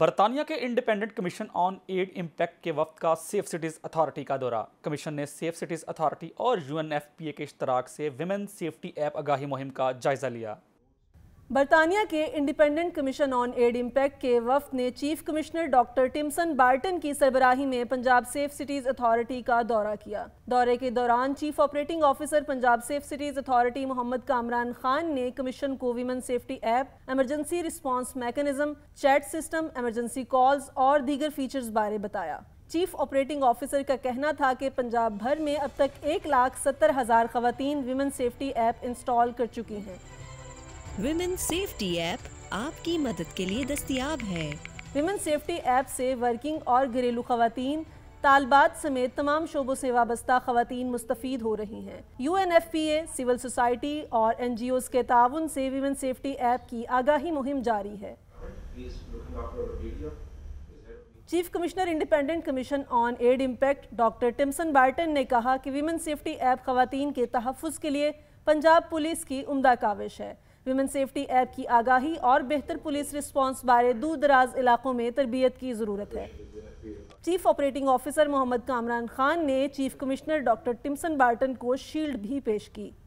बरतानिया के Independent Commission on Aid Impact के वक्त का सेफ सिटीज़ अथॉरिटी का दौरा कमीशन ने सेफ सिटीज़ अथॉरिटी और यूएनएफपीए के इश्तराक से विमेन सेफ्टी ऐप आगाही मुहिम का जायज़ा लिया बरतानिया के Independent Commission on Aid Impact के वफ ने chief commissioner doctor Tamsyn Barton की सरबराही में पंजाब सेफ सिटीज़ अथॉरिटी का दौरा किया दौरे के दौरान chief operating officer Punjab Safe Cities Authority Mohammad Kamran Khan ने कमीशन को women safety app emergency response mechanism chat system emergency calls और दीगर फीचर्स बारे बताया चीफ ऑपरेटिंग ऑफिसर का कहना था कि पंजाब भर में अब तक एक लाख सत्तर हज़ार खातन वीमन सेफ्टी ऐप इंस्टॉल कर चुकी हैं विमेन सेफ्टी ऐप आपकी मदद के लिए दस्तियाब है विमेन सेफ्टी ऐप से वर्किंग और घरेलू खातन तालबात समेत तमाम शोबों से वाबस्ता खातन मुस्तफ़ हो रही हैं U N F P A civil society और एन जी ओज़ के ताउन से वीमेन सेफ्टी ऐप की आगाही मुहिम जारी है chief commissioner Independent Commission on Aid Impact doctor Tamsyn Barton ने कहा कि वीमेन सेफ्टी ऐप खातन के तहफ़ के लिए पंजाब पुलिस की उमदा काविश है वुमेन सेफ्टी ऐप की आगाही और बेहतर पुलिस रिस्पांस बारे दूर दराज इलाकों में तरबियत की ज़रूरत है chief operating officer Mohammad Kamran Khan ने chief commissioner doctor Tamsyn Barton को शील्ड भी पेश की